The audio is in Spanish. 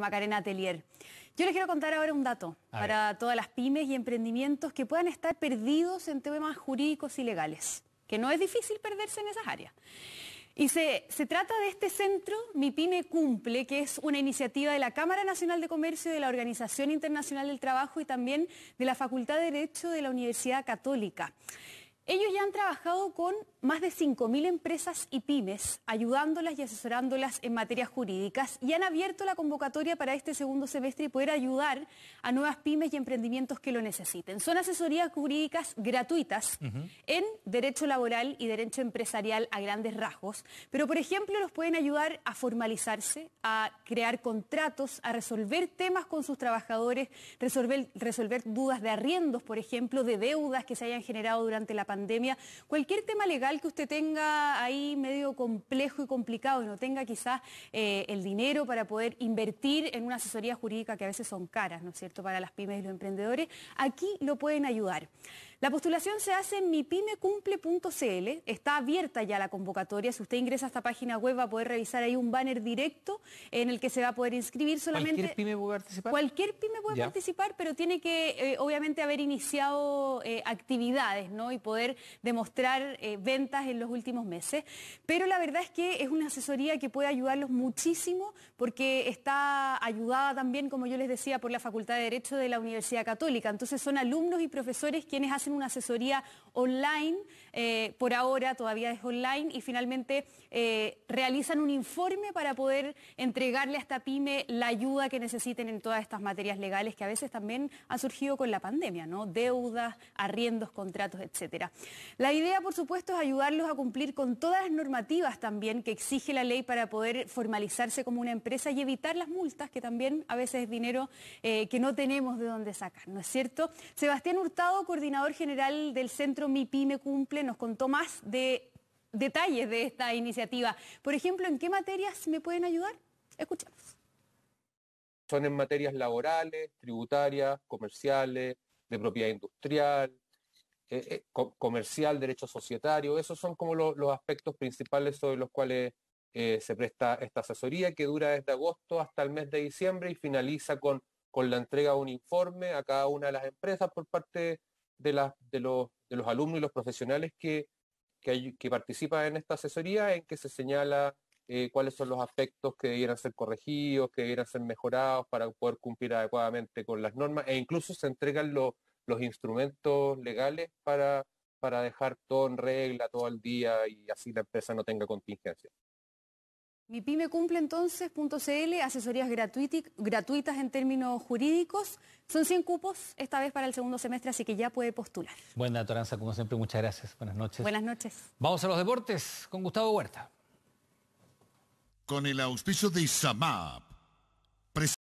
Macarena Atelier. Yo les quiero contar ahora un dato para todas las pymes y emprendimientos que puedan estar perdidos en temas jurídicos y legales, que no es difícil perderse en esas áreas. Y se, se trata de este centro, Mi Pyme Cumple, que es una iniciativa de la Cámara Nacional de Comercio, de la Organización Internacional del Trabajo y también de la Facultad de Derecho de la Universidad Católica. Ellos ya han trabajado con más de 5.000 empresas y pymes, ayudándolas y asesorándolas en materias jurídicas y han abierto la convocatoria para este segundo semestre y poder ayudar a nuevas pymes y emprendimientos que lo necesiten. Son asesorías jurídicas gratuitas en derecho laboral y derecho empresarial a grandes rasgos, pero por ejemplo los pueden ayudar a formalizarse, a crear contratos, a resolver temas con sus trabajadores, resolver, resolver dudas de arriendos, por ejemplo, de deudas que se hayan generado durante la pandemia. Cualquier tema legal que usted tenga ahí complejo y complicado y no tenga quizás eh, el dinero para poder invertir en una asesoría jurídica que a veces son caras, ¿no es cierto?, para las pymes y los emprendedores, aquí lo pueden ayudar. La postulación se hace en mipymecumple.cl, está abierta ya la convocatoria, si usted ingresa a esta página web va a poder revisar ahí un banner directo en el que se va a poder inscribir solamente... ¿Cualquier pyme puede participar? Cualquier pyme puede participar, pero tiene que eh, obviamente haber iniciado eh, actividades, ¿no?, y poder demostrar ventas en los últimos meses. Pero pero la verdad es que es una asesoría que puede ayudarlos muchísimo porque está ayudada también, como yo les decía, por la Facultad de Derecho de la Universidad Católica. Entonces son alumnos y profesores quienes hacen una asesoría online, eh, por ahora todavía es online, y finalmente eh, realizan un informe para poder entregarle a esta pyme la ayuda que necesiten en todas estas materias legales que a veces también han surgido con la pandemia, ¿no? Deudas, arriendos, contratos, etc. La idea, por supuesto, es ayudarlos a cumplir con todas las normativas también que exige la ley para poder formalizarse como una empresa y evitar las multas, que también a veces es dinero eh, que no tenemos de dónde sacar, ¿no es cierto? Sebastián Hurtado, coordinador general del centro Mi Pyme Cumple, nos contó más de detalles de esta iniciativa. Por ejemplo, ¿en qué materias me pueden ayudar? Escuchemos. Son en materias laborales, tributarias, comerciales, de propiedad industrial, eh, eh, comercial, derecho societario, esos son como los aspectos principales sobre los cuales eh, se presta esta asesoría que dura desde agosto hasta el mes de diciembre y finaliza con, con la entrega de un informe a cada una de las empresas por parte de, de, los, alumnos y los profesionales que, participan en esta asesoría en que se señala cuáles son los aspectos que debieran ser corregidos, que debieran ser mejorados para poder cumplir adecuadamente con las normas e incluso se entregan los los instrumentos legales para, para dejar todo en regla, todo el día y así la empresa no tenga contingencia. Mi pyme cumple CL, asesorías gratuitas en términos jurídicos. Son 100 cupos, esta vez para el segundo semestre, así que ya puede postular. Buena, Toranza, como siempre, muchas gracias. Buenas noches. Buenas noches. Vamos a los deportes con Gustavo Huerta. Con el auspicio de ISAMAP.